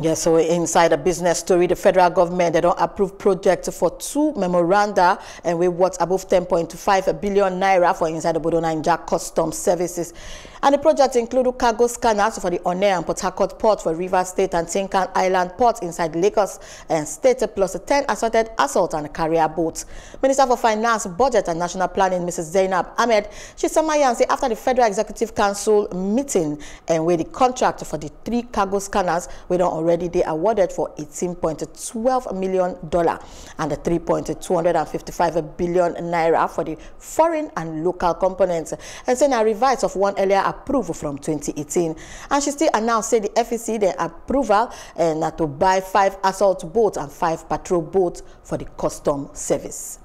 Yes, so inside a business story, the federal government, they don't approve projects for two memoranda and we worth above 10.5 billion naira for inside the Bodona Jack Custom Services. And the project include cargo scanners for the Onair and Port Harcourt port for River State and Tinkan Island port inside Lagos and State, plus 10 assorted assault and carrier boats. Minister for Finance, Budget and National Planning, Mrs. Zainab Ahmed, she said and after the Federal Executive Council meeting and with the contract for the three cargo scanners, we don't already. They awarded for $18.12 million and and 3.255 billion naira for the foreign and local components. And then a revise of one earlier approval from 2018. And she still announced the FEC the approval uh, to buy five assault boats and five patrol boats for the custom service.